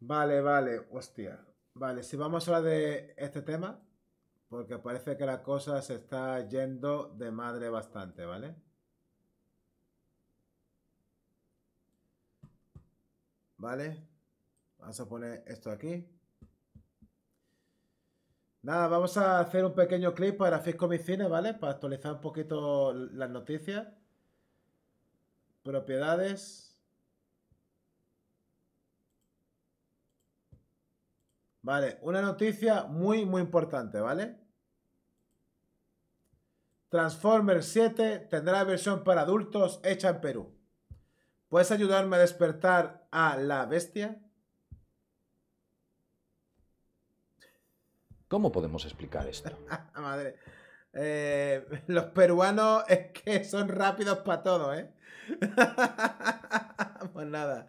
Vale, vale, hostia. Vale, si vamos a hablar de este tema, porque parece que la cosa se está yendo de madre bastante, ¿vale? Vale, vamos a poner esto aquí. Nada, vamos a hacer un pequeño clip para Fisco ¿vale? Para actualizar un poquito las noticias. Propiedades. Vale, una noticia muy, muy importante, ¿vale? Transformers 7 tendrá versión para adultos hecha en Perú. ¿Puedes ayudarme a despertar a la bestia? ¿Cómo podemos explicar esto? Ah, madre. Eh, los peruanos es que son rápidos para todo, ¿eh? pues nada.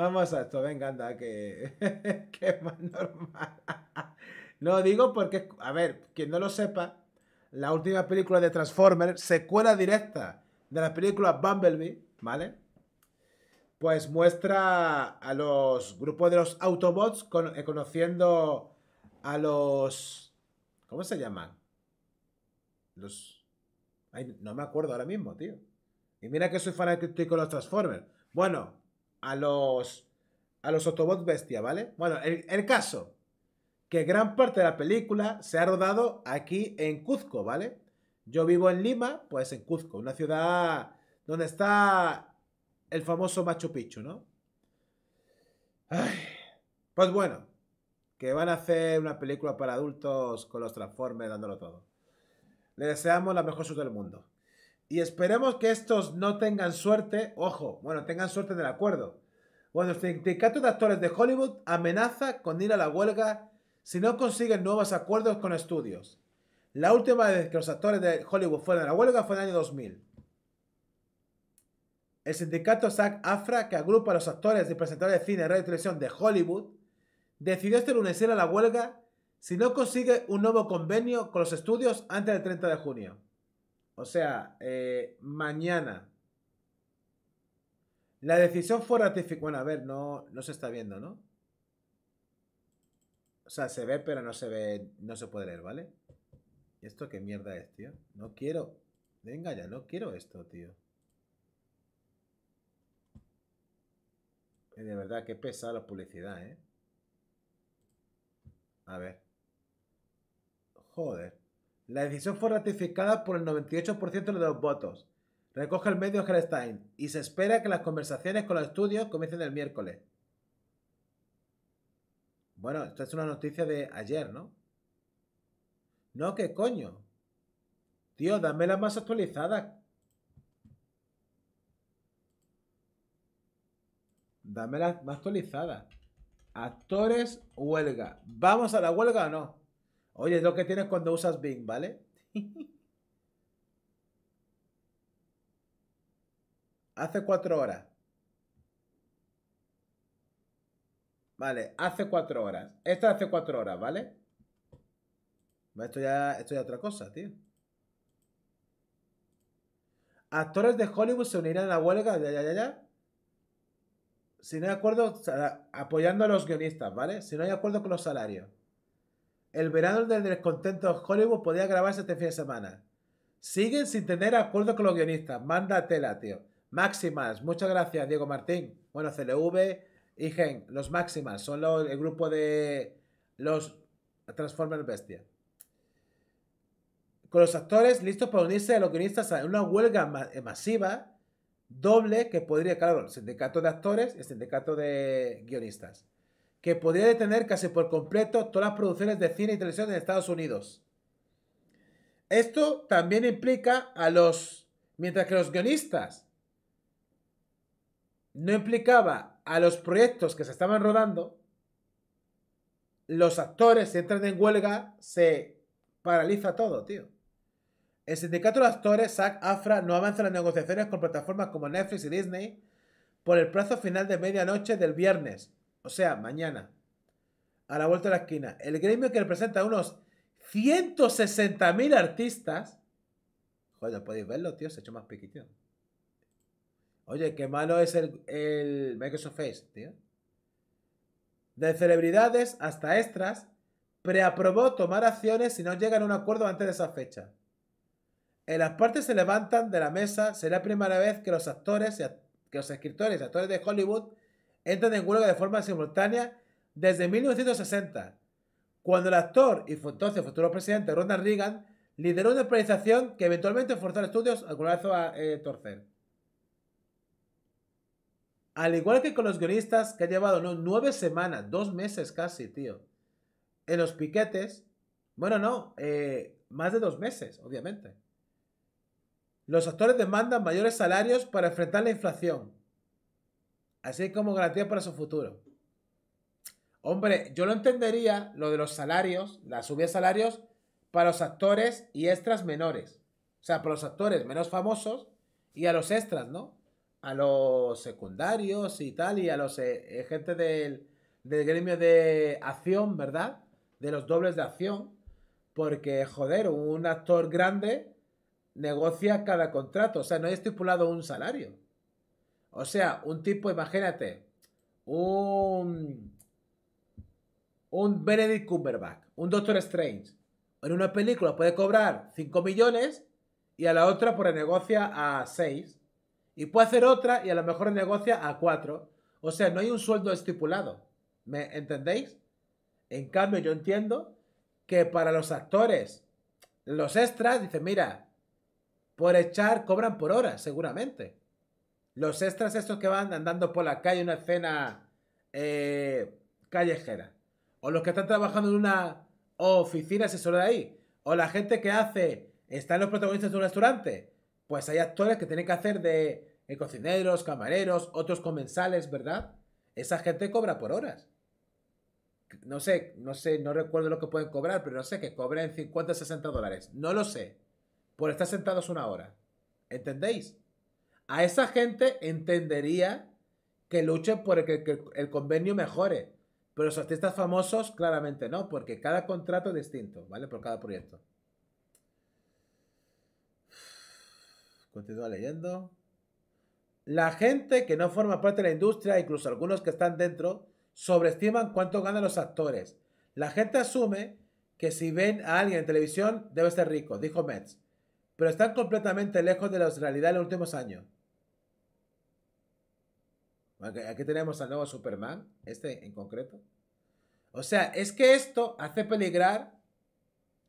Vamos a esto, venga, anda, que, es más normal. No digo porque, a ver, quien no lo sepa, la última película de Transformers, secuela directa de la película Bumblebee, ¿vale? Pues muestra a los grupos de los Autobots eh, conociendo a los... ¿Cómo se llaman? Los... Ay, no me acuerdo ahora mismo, tío. Y mira que soy fanático de los Transformers. Bueno, a los, a los Autobots bestia, ¿vale? Bueno, el, caso, que gran parte de la película se ha rodado aquí en Cuzco, ¿vale? Yo vivo en Lima, pues en Cuzco, una ciudad donde está el famoso Machu Picchu, ¿no? pues bueno, que van a hacer una película para adultos con los Transformers dándolo todo. Le deseamos la mejor suerte del mundo. Y esperemos que estos no tengan suerte, ojo, bueno, tengan suerte del acuerdo. Bueno, el sindicato de actores de Hollywood amenaza con ir a la huelga si no consiguen nuevos acuerdos con estudios. La última vez que los actores de Hollywood fueron a la huelga fue en el año 2000. El sindicato SAG AFRA, que agrupa a los actores y presentadores de cine, radio y televisión de Hollywood, decidió este lunes ir a la huelga si no consigue un nuevo convenio con los estudios antes del 30 de junio. O sea, eh, mañana. La decisión fue ratificada. Bueno, a ver, no, no se está viendo, ¿no? O sea, se ve, pero no se ve, no se puede leer, ¿vale? esto qué mierda es, tío? No quiero. Venga ya, no quiero esto, tío. Eh, de verdad, que pesa la publicidad, ¿eh? A ver. Joder. La decisión fue ratificada por el 98% de los votos, recoge el medio Gerstein y se espera que las conversaciones con los estudios comiencen el miércoles. Bueno, esta es una noticia de ayer, ¿no? No, ¿qué coño? Tío, dame la más actualizada. Dame la más actualizada. Actores, huelga. ¿Vamos a la huelga o no? Oye, es lo que tienes cuando usas Bing, ¿vale? hace cuatro horas. Vale, hace cuatro horas. Esto hace cuatro horas, ¿vale? Esto ya, esto ya es otra cosa, tío. Actores de Hollywood se unirán a la huelga, ya, ya, ya, ya. Si no hay acuerdo, apoyando a los guionistas, ¿vale? Si no hay acuerdo con los salarios. El verano del descontento de Hollywood podía grabarse este fin de semana. Siguen sin tener acuerdo con los guionistas. Manda tela, tío. Máximas, muchas gracias, Diego Martín. Bueno, CLV y Gen, los Máximas, son el grupo de los Transformers Bestia. Con los actores listos para unirse a los guionistas en una huelga eh, masiva, doble, que podría, claro, el sindicato de actores y el sindicato de guionistas que podría detener casi por completo todas las producciones de cine y televisión en Estados Unidos. Esto también implica a los, mientras que los guionistas no implicaba a los proyectos que se estaban rodando, los actores, si entran en huelga, se paraliza todo, tío. El sindicato de actores, SAG AFRA, no avanza en las negociaciones con plataformas como Netflix y Disney por el plazo final de medianoche del viernes, o sea, mañana, a la vuelta de la esquina, el gremio que representa a unos 160.000 artistas, joder, podéis verlo, tío, se ha hecho más piquito. Oye, qué malo es el, el Microsoft Face, tío. De celebridades hasta extras, preaprobó tomar acciones si no llegan a un acuerdo antes de esa fecha. En las partes se levantan de la mesa, será la primera vez que los actores, que los escritores y actores de Hollywood entran en huelga de forma simultánea desde 1960, cuando el actor y entonces futuro presidente Ronald Reagan lideró una organización que eventualmente forzó a estudios al a eh, torcer. Al igual que con los guionistas que ha llevado nueve semanas, dos meses casi, tío, en los piquetes, bueno, no, eh, más de dos meses, obviamente. Los actores demandan mayores salarios para enfrentar la inflación, así como garantía para su futuro. Hombre, yo lo entendería, lo de los salarios, la subida de salarios, para los actores y extras menores. O sea, para los actores menos famosos y a los extras, ¿no? A los secundarios y tal, y a los eh, eh, gente del, del gremio de acción, ¿verdad? De los dobles de acción. Porque, joder, un actor grande negocia cada contrato. O sea, no hay estipulado un salario. O sea, un tipo, imagínate, un, Benedict Cumberbatch, un Doctor Strange, en una película puede cobrar 5 millones y a la otra por pues, negocia a 6. Y puede hacer otra y a lo mejor negocia a 4. O sea, no hay un sueldo estipulado. ¿Me entendéis? En cambio, yo entiendo que para los actores, los extras, dicen, mira, por echar cobran por hora, seguramente. Los extras estos que van andando por la calle, una escena eh, callejera. O los que están trabajando en una oficina asesora de ahí. O la gente que hace, están los protagonistas de un restaurante. Pues hay actores que tienen que hacer de, eh, cocineros, camareros, otros comensales, ¿verdad? Esa gente cobra por horas. No sé, no sé, no recuerdo lo que pueden cobrar, pero no sé, que cobren 50, 60 dólares. No lo sé. Por estar sentados una hora. ¿Entendéis? a esa gente entendería que luchen por que, el convenio mejore. Pero los artistas famosos, claramente no, porque cada contrato es distinto, ¿vale? Por cada proyecto. Continúa leyendo. La gente que no forma parte de la industria, incluso algunos que están dentro, sobreestiman cuánto ganan los actores. La gente asume que si ven a alguien en televisión debe ser rico, dijo Metz, pero están completamente lejos de la realidad en los últimos años. Aquí tenemos al nuevo Superman, este en concreto. O sea, es que esto hace peligrar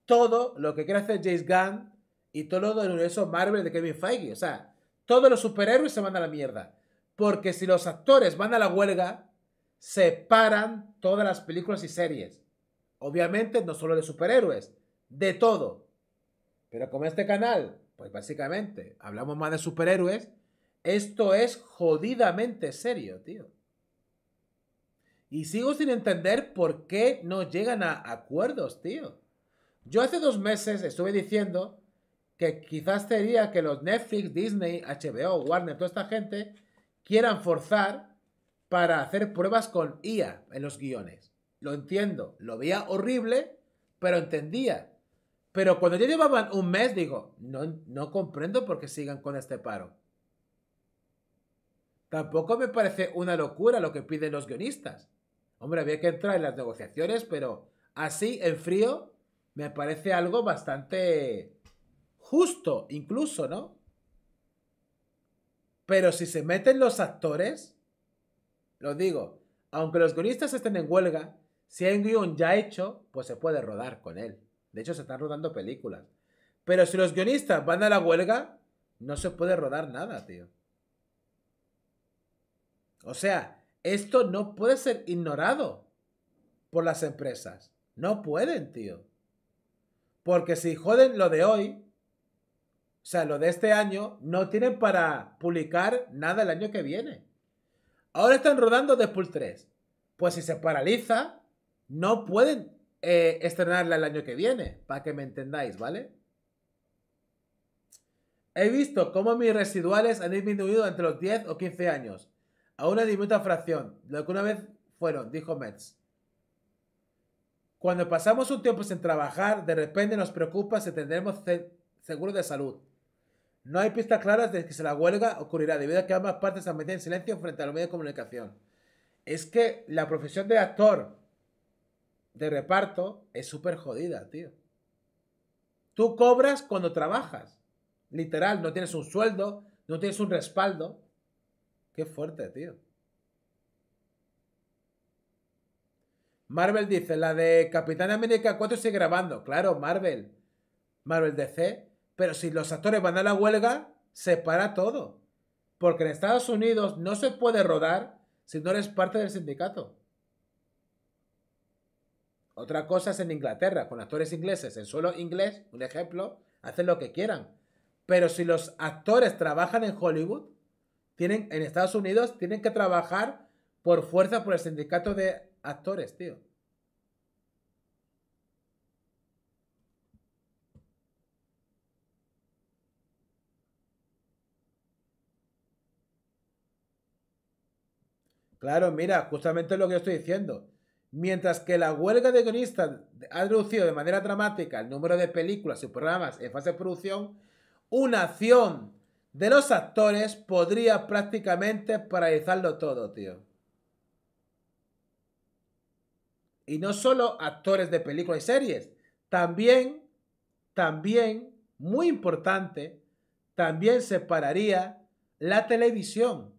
todo lo que quiere hacer James Gunn y todo lo del universo Marvel de Kevin Feige. O sea, todos los superhéroes se van a la mierda. Porque si los actores van a la huelga, se paran todas las películas y series. Obviamente, no solo de superhéroes, de todo. Pero con este canal, pues básicamente hablamos más de superhéroes, esto es jodidamente serio, tío. Y sigo sin entender por qué no llegan a acuerdos, tío. Yo hace dos meses estuve diciendo que quizás sería que los Netflix, Disney, HBO, Warner, toda esta gente quieran forzar para hacer pruebas con IA en los guiones. Lo entiendo, lo veía horrible, pero entendía. Pero cuando ya llevaban un mes, digo, no, no comprendo por qué sigan con este paro. Tampoco me parece una locura lo que piden los guionistas. Hombre, había que entrar en las negociaciones, pero así, en frío, me parece algo bastante justo, incluso, ¿no? Pero si se meten los actores, lo digo, aunque los guionistas estén en huelga, si hay un guion ya hecho, pues se puede rodar con él. De hecho, se están rodando películas. Pero si los guionistas van a la huelga, no se puede rodar nada, tío. O sea, esto no puede ser ignorado por las empresas. No pueden, tío. Porque si joden lo de hoy, o sea, lo de este año, no tienen para publicar nada el año que viene. Ahora están rodando Deadpool 3. Pues si se paraliza, no pueden eh, estrenarla el año que viene, para que me entendáis, ¿vale? He visto cómo mis residuales han disminuido entre los 10 o 15 años a una diminuta fracción lo que una vez fueron, dijo Metz. Cuando pasamos un tiempo sin trabajar, de repente nos preocupa si tendremos seguro de salud. No hay pistas claras de que se la huelga ocurrirá debido a que ambas partes se han metido en silencio frente a los medios de comunicación. Es que la profesión de actor de reparto es súper jodida, tío. Tú cobras cuando trabajas. Literal, no tienes un sueldo, no tienes un respaldo. Qué fuerte, tío. Marvel dice, la de Capitán América 4 sigue grabando. Claro, Marvel. Marvel DC. Pero si los actores van a la huelga, se para todo. Porque en Estados Unidos no se puede rodar si no eres parte del sindicato. Otra cosa es en Inglaterra, con actores ingleses. En suelo inglés, un ejemplo, hacen lo que quieran. Pero si los actores trabajan en Hollywood, en Estados Unidos tienen que trabajar por fuerza por el sindicato de actores, tío. Claro, mira, justamente lo que yo estoy diciendo. Mientras que la huelga de guionistas ha reducido de manera dramática el número de películas y programas en fase de producción, una acción de los actores podría prácticamente paralizarlo todo, tío. Y no solo actores de películas y series, también, también, muy importante, también se pararía la televisión.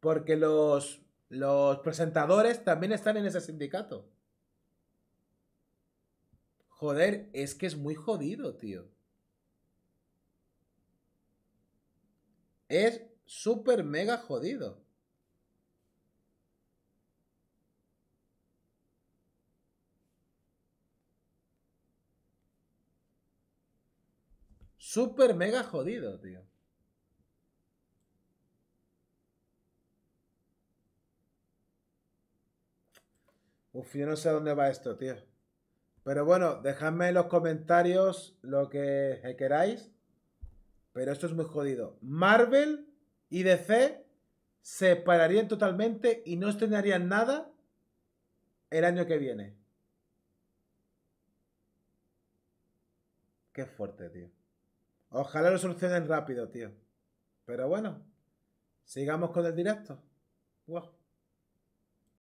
Porque los, los presentadores también están en ese sindicato. Joder, es que es muy jodido, tío. es súper mega jodido. Súper mega jodido, tío. Uf, yo no sé dónde va esto, tío. Pero bueno, dejadme en los comentarios lo que queráis pero esto es muy jodido. Marvel y DC se pararían totalmente y no estrenarían nada el año que viene. Qué fuerte, tío. Ojalá lo solucionen rápido, tío. Pero bueno, sigamos con el directo.